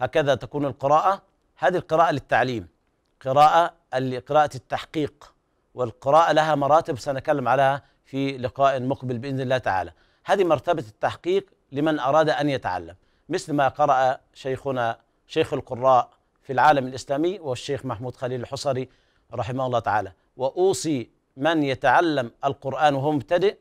هكذا تكون القراءة هذه القراءة للتعليم قراءة قراءة التحقيق والقراءة لها مراتب سنتكلم عليها في لقاء مقبل بإذن الله تعالى هذه مرتبة التحقيق لمن أراد أن يتعلم مثل ما قرأ شيخنا شيخ القراء في العالم الإسلامي والشيخ محمود خليل الحصري رحمه الله تعالى وأوصي من يتعلم القرآن وهو مبتدئ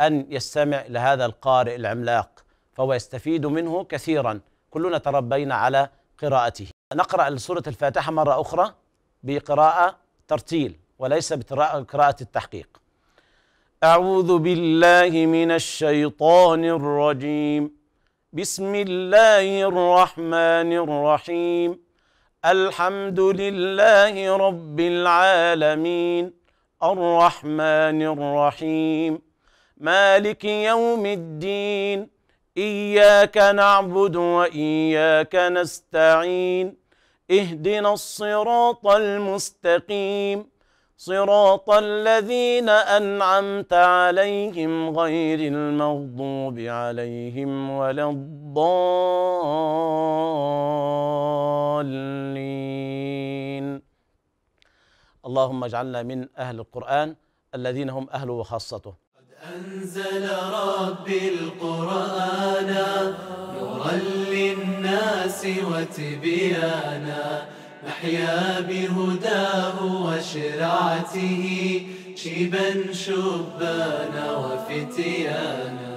أن يستمع لهذا القارئ العملاق فهو يستفيد منه كثيرا كلنا تربينا على قراءته نقرأ سورة الفاتحة مرة أخرى بقراءة ترتيل وليس بقراءة التحقيق أعوذ بالله من الشيطان الرجيم بسم الله الرحمن الرحيم الحمد لله رب العالمين الرحمن الرحيم مالك يوم الدين إياك نعبد وإياك نستعين اهدنا الصراط المستقيم صراط الذين أنعمت عليهم غير المغضوب عليهم ولا الضالين اللهم اجعلنا من أهل القرآن الذين هم أهله وخاصته أنزل ربي القرآن نورا للناس وتبيانا نحيا بهداه وشرعته شيبا شبانا وفتيانا